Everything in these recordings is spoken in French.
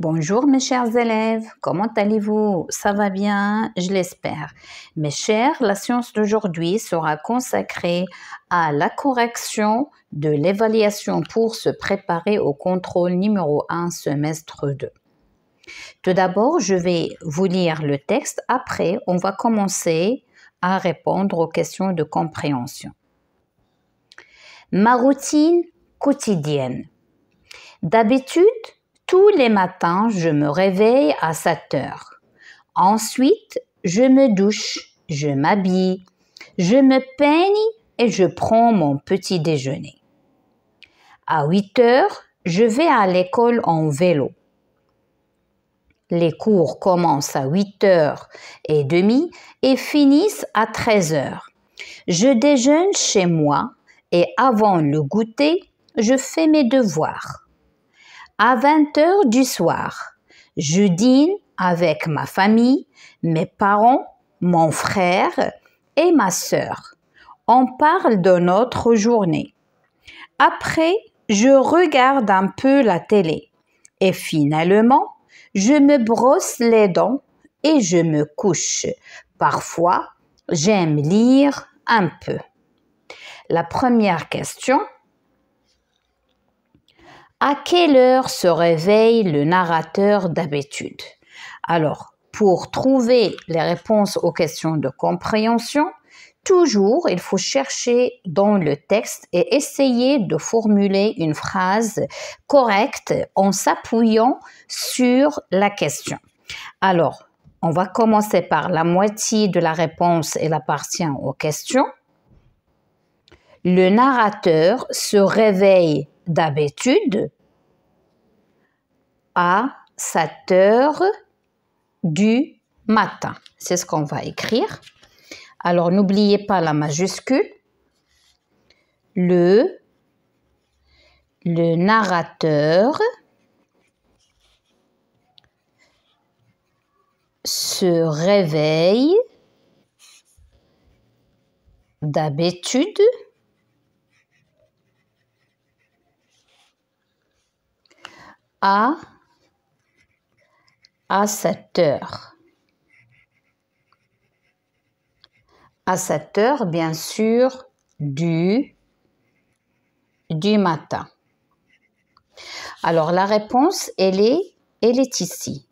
Bonjour mes chers élèves, comment allez-vous Ça va bien, je l'espère. Mes chers, la science d'aujourd'hui sera consacrée à la correction de l'évaluation pour se préparer au contrôle numéro 1 semestre 2. Tout d'abord, je vais vous lire le texte, après on va commencer à répondre aux questions de compréhension. Ma routine quotidienne. D'habitude, tous les matins, je me réveille à 7 heures. Ensuite, je me douche, je m'habille, je me peigne et je prends mon petit déjeuner. À 8 heures, je vais à l'école en vélo. Les cours commencent à 8 heures et demie et finissent à 13 heures. Je déjeune chez moi et avant le goûter, je fais mes devoirs à 20 heures du soir. Je dîne avec ma famille, mes parents, mon frère et ma sœur. On parle de notre journée. Après, je regarde un peu la télé. Et finalement, je me brosse les dents et je me couche. Parfois, j'aime lire un peu. La première question, à quelle heure se réveille le narrateur d'habitude Alors, pour trouver les réponses aux questions de compréhension, toujours il faut chercher dans le texte et essayer de formuler une phrase correcte en s'appuyant sur la question. Alors, on va commencer par la moitié de la réponse, elle appartient aux questions. Le narrateur se réveille d'habitude à 7 heures du matin. C'est ce qu'on va écrire. Alors n'oubliez pas la majuscule. Le, le narrateur se réveille d'habitude à, à heures. À 7 heures, bien sûr, du, du matin. Alors la réponse, elle est, elle est ici.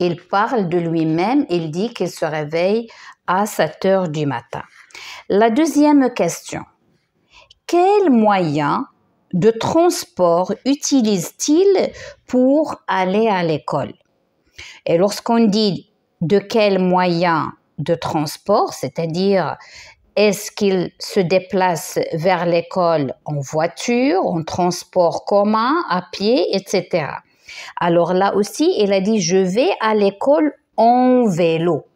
Il parle de lui-même, il dit qu'il se réveille à 7 heures du matin. La deuxième question, Quel moyen de transport utilise-t-il pour aller à l'école Et lorsqu'on dit de quel moyen de transport, c'est-à-dire est-ce qu'il se déplace vers l'école en voiture, en transport commun, à pied, etc. Alors là aussi, il a dit je vais à l'école en vélo.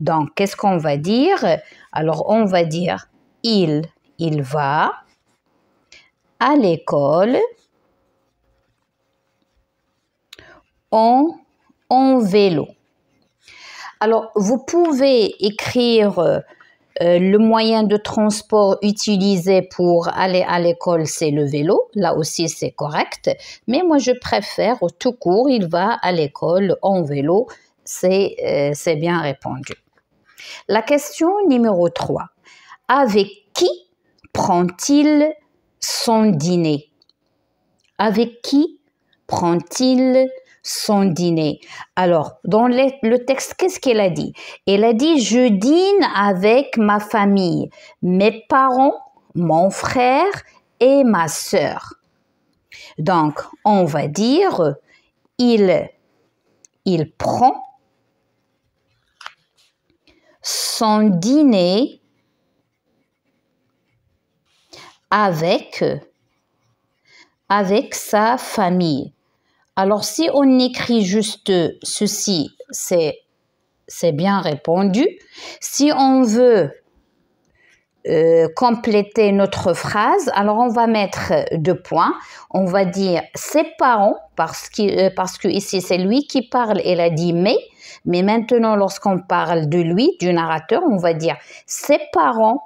Donc, qu'est-ce qu'on va dire Alors, on va dire il, il va, à l'école, en, en vélo. Alors, vous pouvez écrire euh, le moyen de transport utilisé pour aller à l'école, c'est le vélo. Là aussi, c'est correct. Mais moi, je préfère au tout court, il va à l'école en vélo. C'est euh, bien répondu. La question numéro 3. Avec qui prend-il son dîner Avec qui prend-il son dîner Alors, dans le texte, qu'est-ce qu'elle a dit Elle a dit, je dîne avec ma famille, mes parents, mon frère et ma sœur. Donc, on va dire, il, il prend son dîner avec, avec sa famille. Alors si on écrit juste ceci, c'est c'est bien répondu. Si on veut euh, compléter notre phrase, alors on va mettre deux points. On va dire ses parents, parce que, euh, parce que ici c'est lui qui parle, Il a dit mais, mais maintenant lorsqu'on parle de lui, du narrateur, on va dire ses parents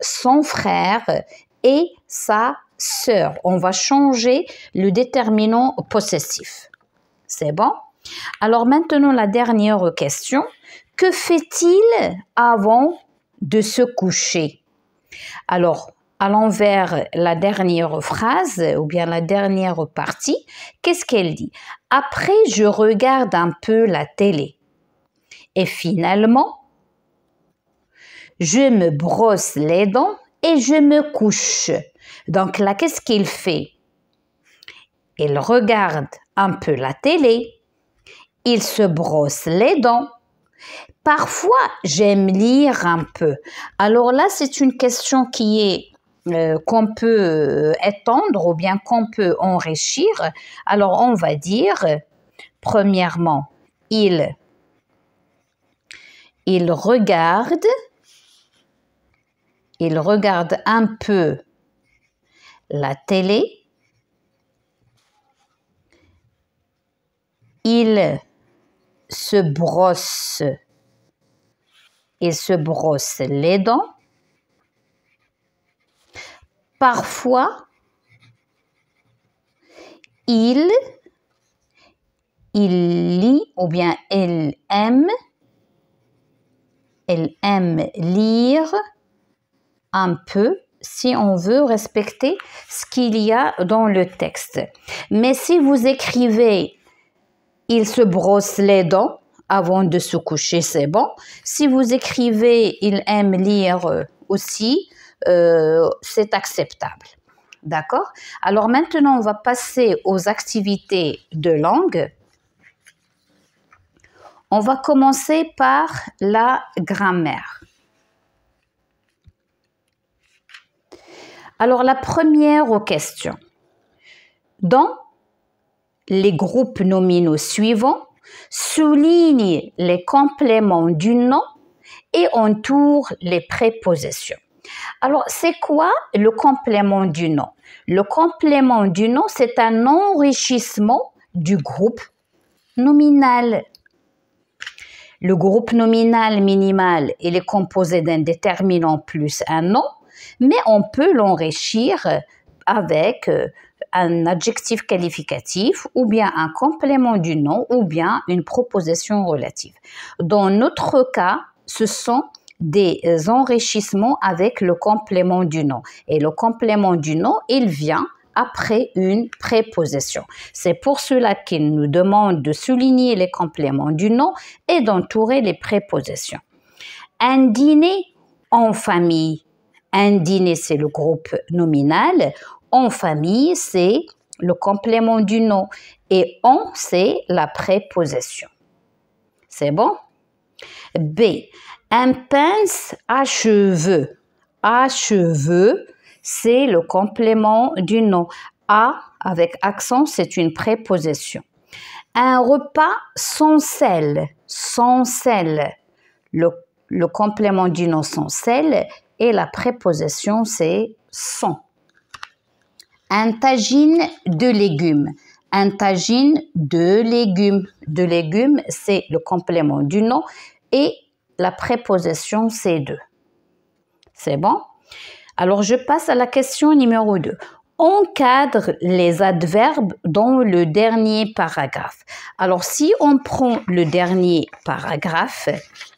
son frère et sa sœur. On va changer le déterminant possessif. C'est bon Alors maintenant, la dernière question. Que fait-il avant de se coucher Alors, à vers la dernière phrase ou bien la dernière partie. Qu'est-ce qu'elle dit Après, je regarde un peu la télé. Et finalement, je me brosse les dents et je me couche. Donc là, qu'est-ce qu'il fait Il regarde un peu la télé. Il se brosse les dents. Parfois, j'aime lire un peu. Alors là, c'est une question qui est euh, qu'on peut euh, étendre ou bien qu'on peut enrichir. Alors, on va dire, premièrement, il, il regarde il regarde un peu la télé. Il se brosse. Il se brosse les dents. Parfois, il, il lit ou bien elle aime, Elle aime lire un peu si on veut respecter ce qu'il y a dans le texte. Mais si vous écrivez il se brosse les dents avant de se coucher, c'est bon. Si vous écrivez il aime lire aussi, euh, c'est acceptable. D'accord Alors maintenant, on va passer aux activités de langue. On va commencer par la grammaire. Alors la première question. Dans les groupes nominaux suivants, souligne les compléments du nom et entoure les prépositions. Alors, c'est quoi le complément du nom Le complément du nom, c'est un enrichissement du groupe nominal. Le groupe nominal minimal, il est composé d'un déterminant plus un nom mais on peut l'enrichir avec euh, un adjectif qualificatif ou bien un complément du nom ou bien une proposition relative. Dans notre cas, ce sont des enrichissements avec le complément du nom. Et le complément du nom, il vient après une préposition. C'est pour cela qu'il nous demande de souligner les compléments du nom et d'entourer les prépositions. Un dîner en famille un dîner, c'est le groupe nominal. En famille, c'est le complément du nom. Et en, c'est la préposition. C'est bon B. Un pince à cheveux. À cheveux, c'est le complément du nom. A avec accent, c'est une préposition. Un repas sans sel. Sans sel. Le, le complément du nom sans sel, et la préposition, c'est son. Un tagine de légumes. Un tagine de légumes. De légumes, c'est le complément du nom et la préposition, c'est de. C'est bon Alors, je passe à la question numéro 2 encadre les adverbes dans le dernier paragraphe. Alors, si on prend le dernier paragraphe,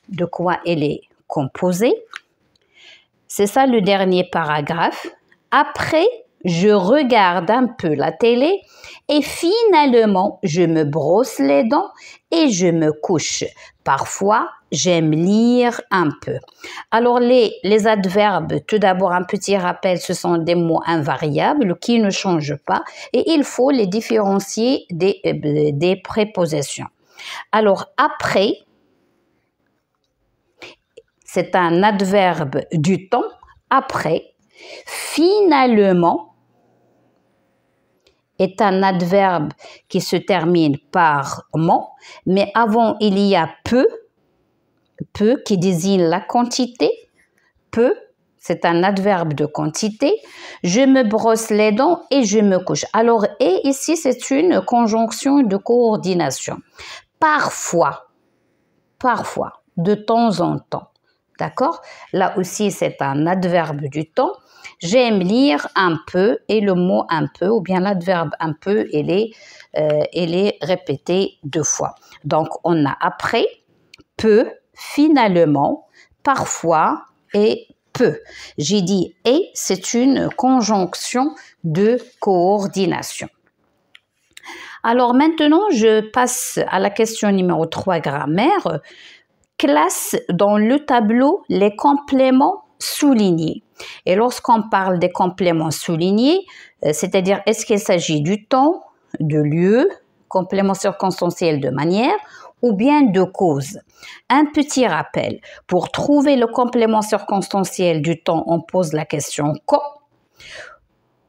de quoi elle est composée c'est ça le dernier paragraphe. Après, je regarde un peu la télé et finalement, je me brosse les dents et je me couche. Parfois, j'aime lire un peu. Alors, les, adverbes, tout d'abord, un petit rappel, ce sont des mots invariables qui ne changent pas et il faut les différencier des, euh, des prépositions. Alors, après, c'est un adverbe du temps, après, finalement, est un adverbe qui se termine par ment, mais avant il y a peu, peu qui désigne la quantité, peu, c'est un adverbe de quantité, je me brosse les dents et je me couche. Alors, et ici, c'est une conjonction de coordination. Parfois, parfois, de temps en temps. D'accord Là aussi, c'est un adverbe du temps. J'aime lire un peu et le mot un peu ou bien l'adverbe un peu, elle est, euh, répété deux fois. Donc, on a après, peu, finalement, parfois et peu. J'ai dit et, c'est une conjonction de coordination. Alors maintenant, je passe à la question numéro 3, grammaire classe dans le tableau les compléments soulignés. Et lorsqu'on parle des compléments soulignés, euh, c'est-à-dire est-ce qu'il s'agit du temps, de lieu, complément circonstanciel de manière ou bien de cause. Un petit rappel, pour trouver le complément circonstanciel du temps, on pose la question quand.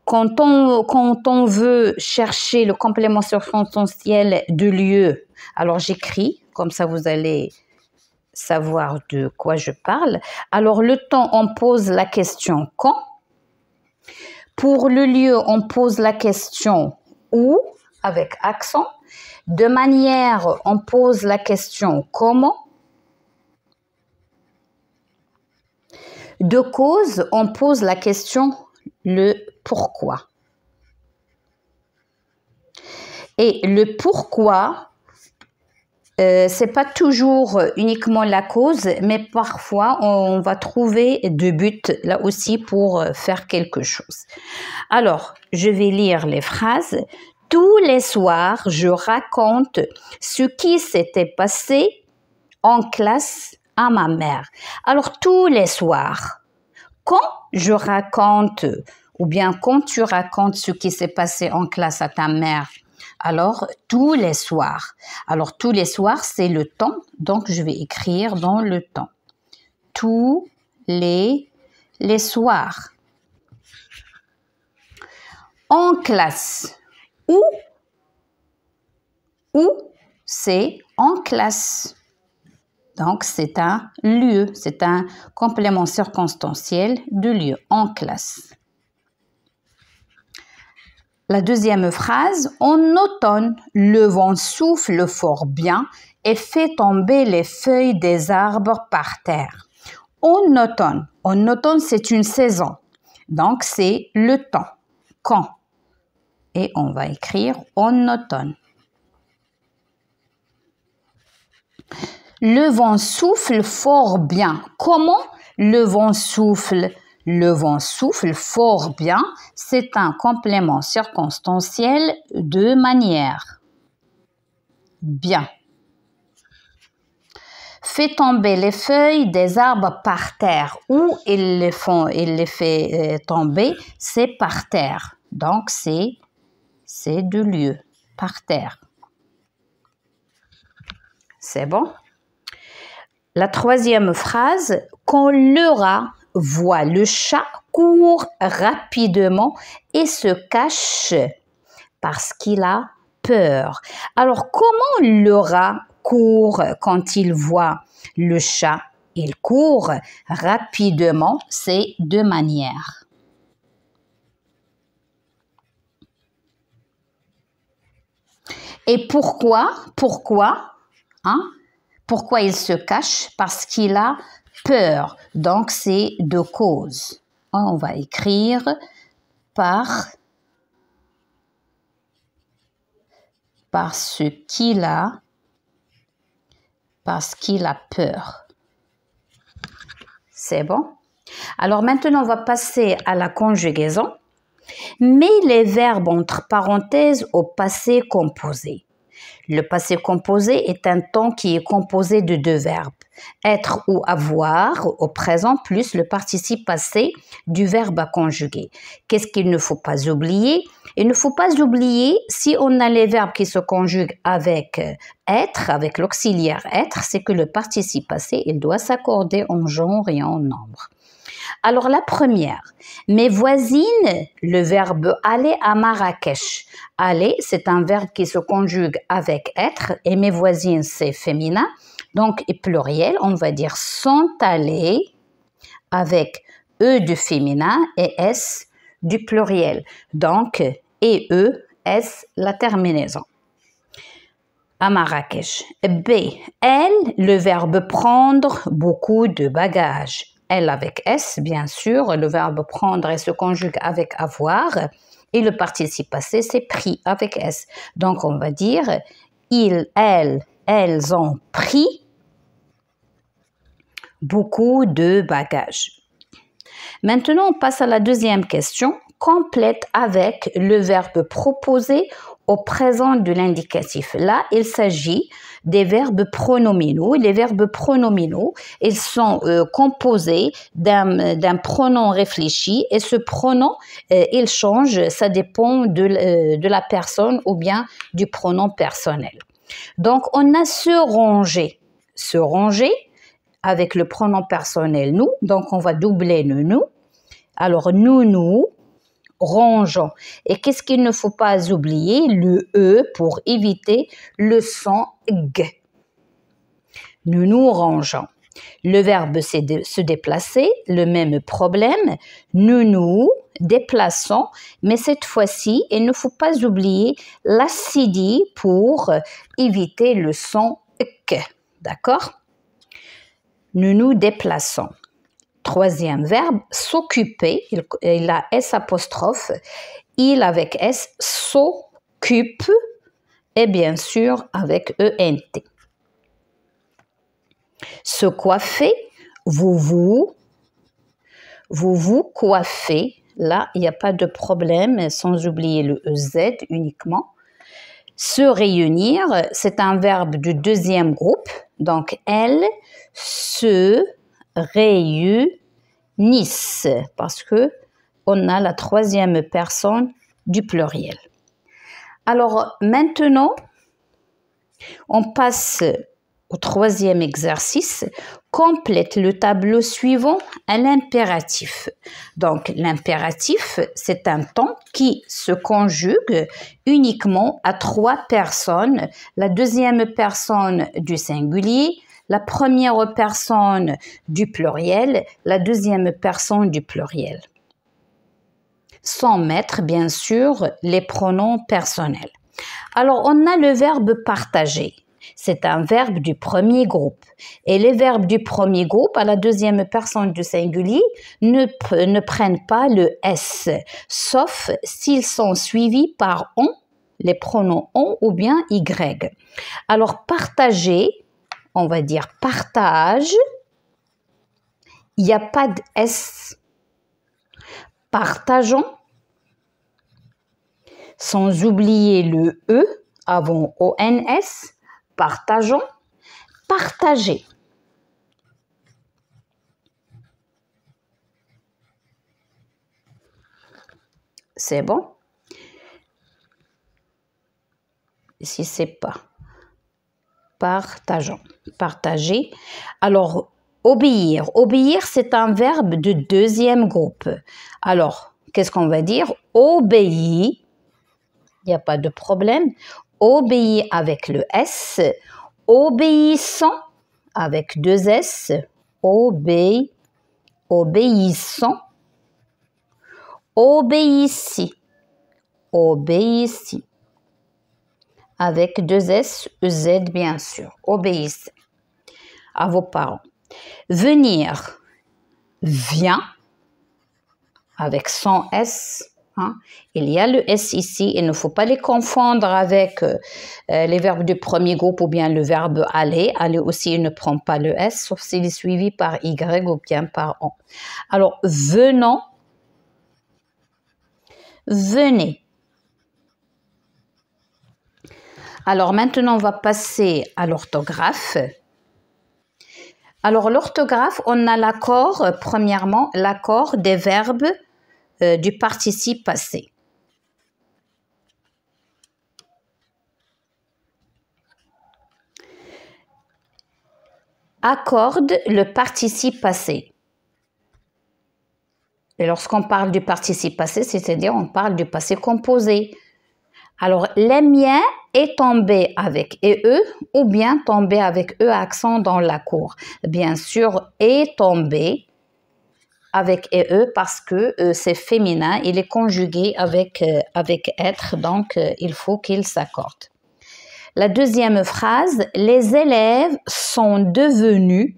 Quand on, quand veut chercher le complément circonstanciel de lieu, alors j'écris, comme ça vous allez savoir de quoi je parle. Alors le temps, on pose la question quand. Pour le lieu, on pose la question où avec accent. De manière, on pose la question comment. De cause, on pose la question le pourquoi. Et le pourquoi, ce euh, c'est pas toujours uniquement la cause, mais parfois on va trouver du buts là aussi pour euh, faire quelque chose. Alors, je vais lire les phrases. Tous les soirs, je raconte ce qui s'était passé en classe à ma mère. Alors, tous les soirs, quand je raconte ou bien quand tu racontes ce qui s'est passé en classe à ta mère, alors, tous les soirs. Alors, tous les soirs, c'est le temps. Donc, je vais écrire dans le temps. Tous les, soirs. En classe. Où Où c'est en classe. Donc, c'est un lieu, c'est un complément circonstanciel de lieu en classe. La deuxième phrase, en automne, le vent souffle fort bien et fait tomber les feuilles des arbres par terre. En automne, en automne c'est une saison, donc c'est le temps, quand. Et on va écrire en automne. Le vent souffle fort bien. Comment le vent souffle le vent souffle fort bien, c'est un complément circonstanciel de manière. Bien. Fait tomber les feuilles des arbres par terre. Où ils les font, il les fait euh, tomber, c'est par terre. Donc c'est c'est de lieu par terre. C'est bon. La troisième phrase, qu'on l'aura voit le chat, court rapidement et se cache parce qu'il a peur. Alors comment le rat court quand il voit le chat Il court rapidement, c'est deux manières. Et pourquoi Pourquoi hein? Pourquoi il se cache Parce qu'il a peur. Donc, c'est de cause. Hein, on va écrire par parce qu'il a parce qu'il a peur. C'est bon Alors maintenant, on va passer à la conjugaison. Mets les verbes entre parenthèses au passé composé. Le passé composé est un temps qui est composé de deux verbes, être ou avoir au présent plus le participe passé du verbe à conjuguer. Qu'est-ce qu'il ne faut pas oublier Il ne faut pas oublier si on a les verbes qui se conjuguent avec euh, être, avec l'auxiliaire être, c'est que le participe passé, il doit s'accorder en genre et en nombre. Alors la première, mes voisines, le verbe aller à Marrakech. Aller, c'est un verbe qui se conjugue avec être et mes voisines, c'est féminin. Donc, et pluriel, on va dire sont allées avec E du féminin et S du pluriel. Donc, et E, S, la terminaison. À Marrakech. B. Elle, le verbe prendre beaucoup de bagages elle avec S, bien sûr. Le verbe prendre se conjugue avec avoir. Et le participe passé, c'est pris avec S. Donc, on va dire ils, elles, elles ont pris beaucoup de bagages. Maintenant, on passe à la deuxième question. Complète avec le verbe proposer au présent de l'indicatif. Là, il s'agit des verbes pronominaux. Les verbes pronominaux, ils sont euh, composés d'un pronom réfléchi et ce pronom, euh, il change, ça dépend de, euh, de la personne ou bien du pronom personnel. Donc, on a se ranger. Se ranger avec le pronom personnel nous. Donc, on va doubler nous nous. Alors, nous, nous, et qu'est-ce qu'il ne faut pas oublier Le E pour éviter le son G. Nous nous rangeons. Le verbe c'est se déplacer, le même problème. Nous nous déplaçons, mais cette fois-ci, il ne faut pas oublier l'acidie pour éviter le son K. D'accord Nous nous déplaçons troisième verbe, s'occuper, il, a S apostrophe, il avec S, s'occupe, et bien sûr avec ENT. Se coiffer, vous vous, vous vous coiffez, là il n'y a pas de problème, sans oublier le EZ uniquement. Se réunir, c'est un verbe du deuxième groupe, donc elle se nice parce que on a la troisième personne du pluriel. Alors maintenant, on passe au troisième exercice. Complète le tableau suivant à l'impératif. Donc l'impératif, c'est un temps qui se conjugue uniquement à trois personnes. La deuxième personne du singulier, la première personne du pluriel, la deuxième personne du pluriel. Sans mettre, bien sûr, les pronoms personnels. Alors, on a le verbe partager. C'est un verbe du premier groupe. Et les verbes du premier groupe à la deuxième personne du singulier ne, prennent pas le S, sauf s'ils sont suivis par on, les pronoms on ou bien Y. Alors, partager, on va dire partage, il n'y a pas de S. Partageons, sans oublier le E avant ONS, partageons, partager. C'est bon Si c'est pas partageons. Partager. Alors, obéir. Obéir, c'est un verbe de deuxième groupe. Alors, qu'est-ce qu'on va dire Obéir. Il n'y a pas de problème. Obéir avec le S. Obéissant avec deux S. Obé, obéissant. Obéissi. Obéissi avec deux S, e, Z bien sûr. Obéissez à vos parents. Venir, vient, avec son S. Hein. Il y a le S ici, il ne faut pas les confondre avec euh, euh, les verbes du premier groupe ou bien le verbe aller. Aller aussi, il ne prend pas le S, sauf s'il est suivi par Y ou bien par on. Alors, venons, venez, Alors maintenant, on va passer à l'orthographe. Alors l'orthographe, on a l'accord, premièrement, l'accord des verbes euh, du participe passé. Accorde le participe passé. Et lorsqu'on parle du participe passé, c'est-à-dire on parle du passé composé. Alors les miens est tombé avec et e ou bien tombé avec e accent dans la cour. Bien sûr, est tombé avec et e parce que euh, c'est féminin, il est conjugué avec, euh, avec être, donc euh, il faut qu'il s'accorde. La deuxième phrase, les élèves sont devenus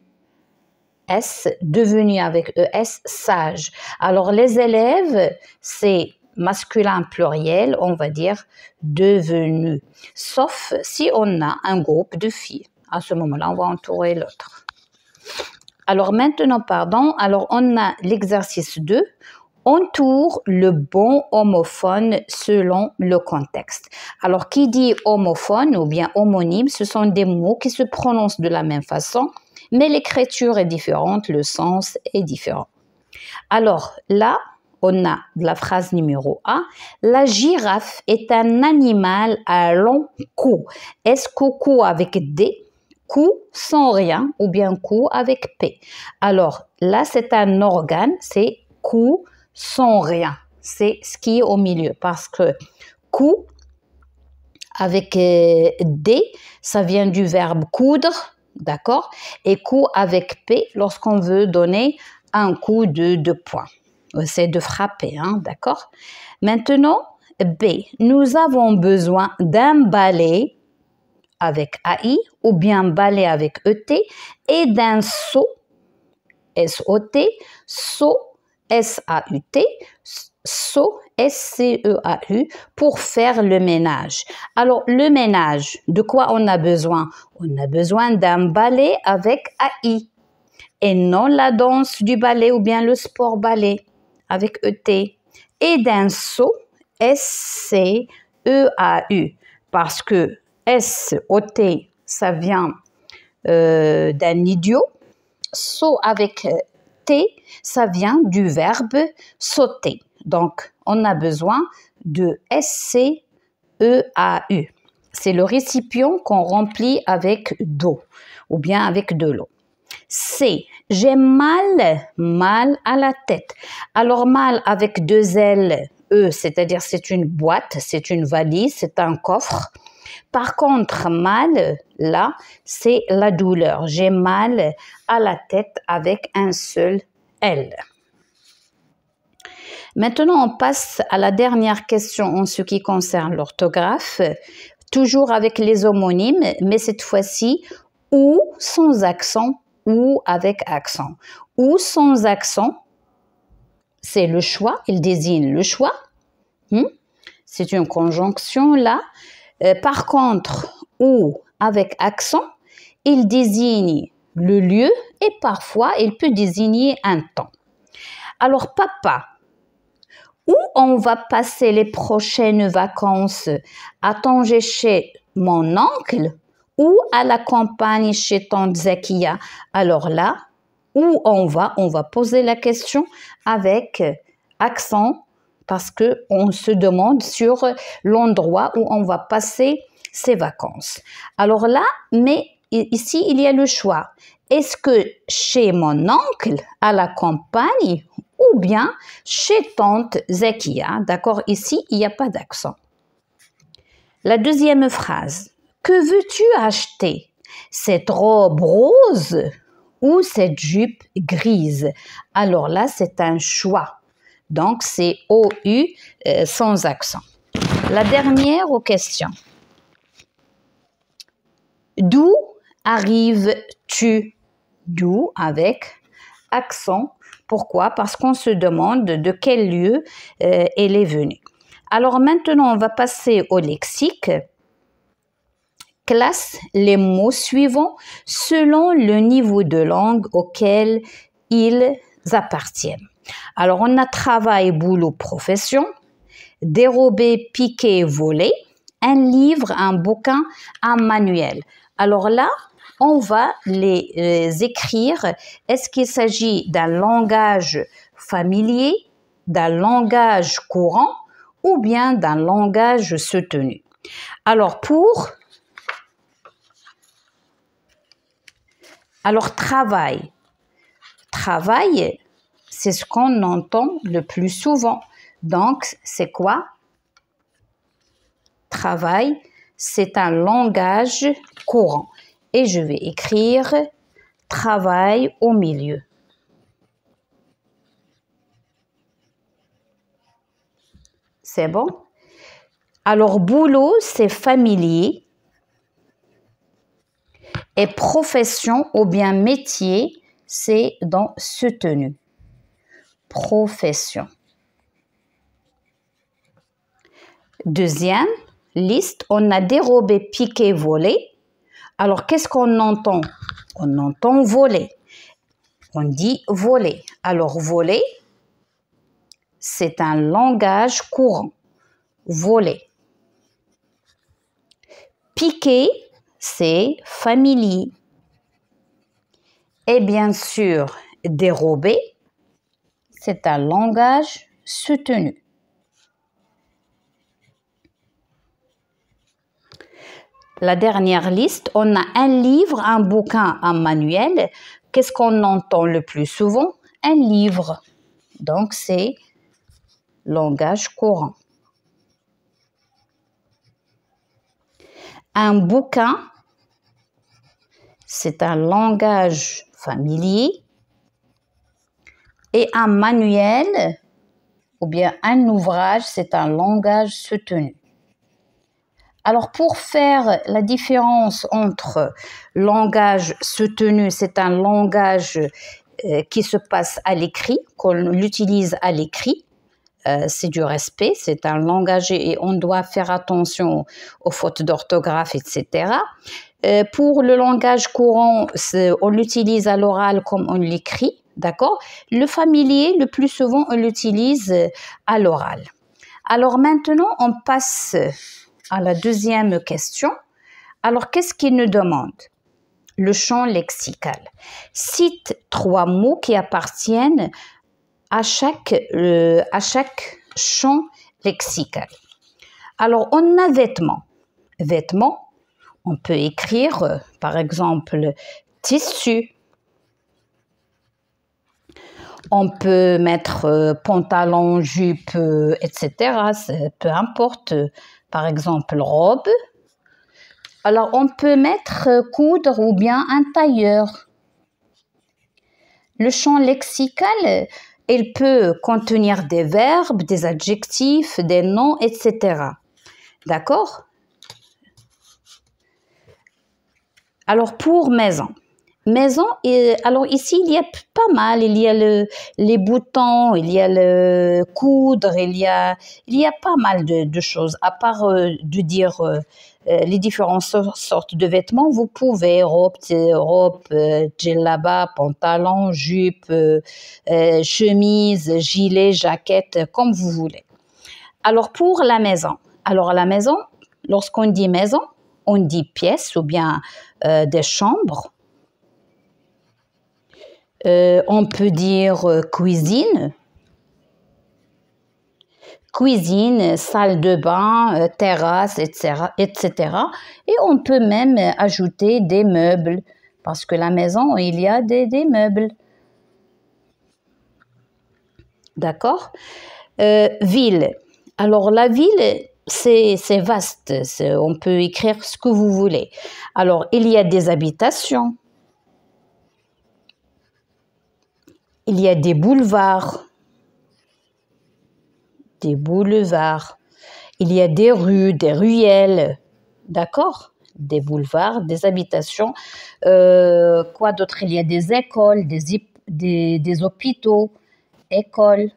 S, devenu avec e »,« s » sage. Alors les élèves, c'est masculin pluriel, on va dire devenu. Sauf si on a un groupe de filles. À ce moment-là, on va entourer l'autre. Alors maintenant, pardon, alors on a l'exercice 2. Entoure le bon homophone selon le contexte. Alors, qui dit homophone ou bien homonyme, ce sont des mots qui se prononcent de la même façon, mais l'écriture est différente, le sens est différent. Alors là, on a la phrase numéro 1. La girafe est un animal à long cou. Est-ce que cou avec D, cou sans rien, ou bien cou avec P Alors là, c'est un organe, c'est cou sans rien. C'est ce qui est au milieu parce que cou avec euh, D, ça vient du verbe coudre, d'accord Et cou avec P lorsqu'on veut donner un coup de deux points. Euh, c'est de frapper, hein, d'accord Maintenant, B, nous avons besoin d'un balai avec AI ou bien balai avec ET et d'un saut, S-O-T, saut, S-A-U-T, saut, e S-C-E-A-U, pour faire le ménage. Alors, le ménage, de quoi on a besoin On a besoin d'un balai avec AI et non la danse du ballet ou bien le sport ballet avec e ET, et d'un saut, S-C-E-A-U, parce que S-O-T, ça vient euh, d'un idiot. Saut avec euh, T, ça vient du verbe sauter. Donc, on a besoin de S-C-E-A-U. C'est le récipient qu'on remplit avec d'eau ou bien avec de l'eau. C. J'ai mal, mal à la tête. Alors mal avec deux L, E, c'est-à-dire c'est une boîte, c'est une valise, c'est un coffre. Par contre, mal, là, c'est la douleur. J'ai mal à la tête avec un seul L. Maintenant, on passe à la dernière question en ce qui concerne l'orthographe, toujours avec les homonymes, mais cette fois-ci ou sans accent ou avec accent. Ou sans accent, c'est le choix, il désigne le choix. Hmm? C'est une conjonction là. Euh, par contre, ou avec accent, il désigne le lieu et parfois il peut désigner un temps. Alors papa, où on va passer les prochaines vacances Attends, j'ai chez mon oncle ou à la campagne chez Tante Zakia. Alors là, où on va On va poser la question avec accent parce qu'on se demande sur l'endroit où on va passer ses vacances. Alors là, mais ici, il y a le choix. Est-ce que chez mon oncle à la campagne ou bien chez tante Zekia D'accord, ici, il n'y a pas d'accent. La deuxième phrase. Que veux-tu acheter Cette robe rose ou cette jupe grise Alors là, c'est un choix. Donc, c'est OU U euh, sans accent. La dernière aux questions. D'où arrives-tu D'où avec accent. Pourquoi Parce qu'on se demande de quel lieu euh, elle est venue. Alors maintenant, on va passer au lexique classe les mots suivants selon le niveau de langue auquel ils appartiennent. Alors, on a travail, boulot, profession, dérobé, piqué, voler, un livre, un bouquin, un manuel. Alors là, on va les euh, écrire. Est-ce qu'il s'agit d'un langage familier, d'un langage courant ou bien d'un langage soutenu Alors, pour Alors, travail. Travail, c'est ce qu'on entend le plus souvent. Donc, c'est quoi Travail, c'est un langage courant. Et je vais écrire travail au milieu. C'est bon Alors, boulot, c'est familier. Et profession ou bien métier, c'est dans soutenu. Profession. Deuxième liste, on a dérobé, piqué, volé. Alors, qu'est-ce qu'on entend On entend voler. On dit voler. Alors, voler, c'est un langage courant. Voler. Piquer, c'est family ». Et bien sûr, dérobé, c'est un langage soutenu. La dernière liste, on a un livre, un bouquin, un manuel. Qu'est-ce qu'on entend le plus souvent Un livre. Donc c'est langage courant. Un bouquin, c'est un langage familier et un manuel ou bien un ouvrage, c'est un langage soutenu. Alors pour faire la différence entre langage soutenu, c'est un langage euh, qui se passe à l'écrit, qu'on l'utilise à l'écrit, euh, c'est du respect, c'est un langage et on doit faire attention aux fautes d'orthographe, etc. Euh, pour le langage courant, on l'utilise à l'oral comme on l'écrit, d'accord Le familier, le plus souvent, on l'utilise à l'oral. Alors maintenant, on passe à la deuxième question. Alors, qu'est-ce qu'il nous demande Le champ lexical. Cite trois mots qui appartiennent à chaque, euh, à chaque champ lexical. Alors, on a vêtements. Vêtements, on peut écrire, euh, par exemple, tissu. On peut mettre euh, pantalon, jupe, etc. Peu importe. Par exemple, robe. Alors, on peut mettre coudre ou bien un tailleur. Le champ lexical, il peut contenir des verbes, des adjectifs, des noms, etc. D'accord Alors pour maison, maison. Et, alors ici, il y a pas mal. Il y a les boutons, il y a le coudre, il y a, il y a pas mal de, choses. À part euh, de dire euh, euh, les différentes sortes de vêtements, vous pouvez robe, robe, euh, bas pantalon, jupe, chemise, gilet, jaquette, comme vous voulez. Alors pour la maison. Alors la maison, lorsqu'on dit maison, on dit pièce ou bien des chambres euh, on peut dire euh, cuisine. Cuisine, salle de bain, euh, terrasse, etc., etc. Et on peut même ajouter des meubles, parce que la maison, il y a des, meubles. D'accord Ville. Alors la ville, c'est vaste, on peut écrire ce que vous voulez. Alors il y a des habitations, Il y a des boulevards. Des boulevards. Il y a des rues, des ruelles. D'accord Des boulevards, des habitations. Euh, quoi d'autre Il y a des écoles, des, hôpitaux, écoles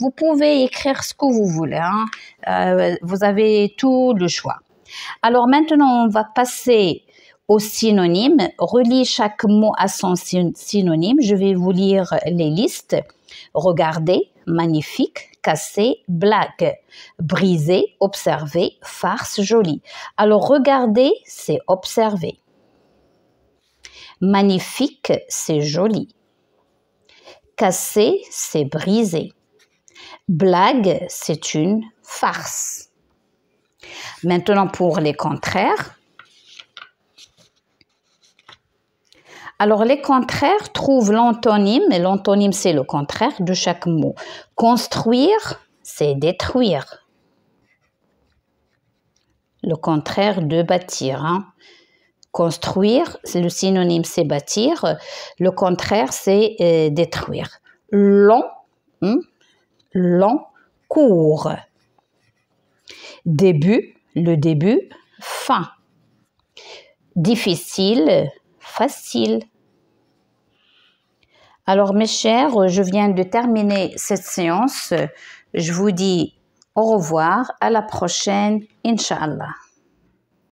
vous pouvez écrire ce que vous voulez. Hein. Euh, vous avez tout le choix. Alors maintenant, on va passer aux synonymes, relie chaque mot à son synonyme. Je vais vous lire les listes. Regardez, magnifique, cassé, blague, brisé, observer, farce, jolie. Alors regardez, c'est observer. Magnifique, c'est joli. Cassé, c'est brisé. Blague, c'est une farce. Maintenant pour les contraires, Alors les contraires trouvent l'antonyme, et l'antonyme c'est le contraire de chaque mot. Construire, c'est détruire. Le contraire de bâtir. Hein. Construire, le synonyme c'est bâtir, le contraire c'est euh, détruire. Long, hein, long, court. Début, le début, fin. Difficile, facile. Alors mes chers, je viens de terminer cette séance. Je vous dis au revoir, à la prochaine, Inch'Allah.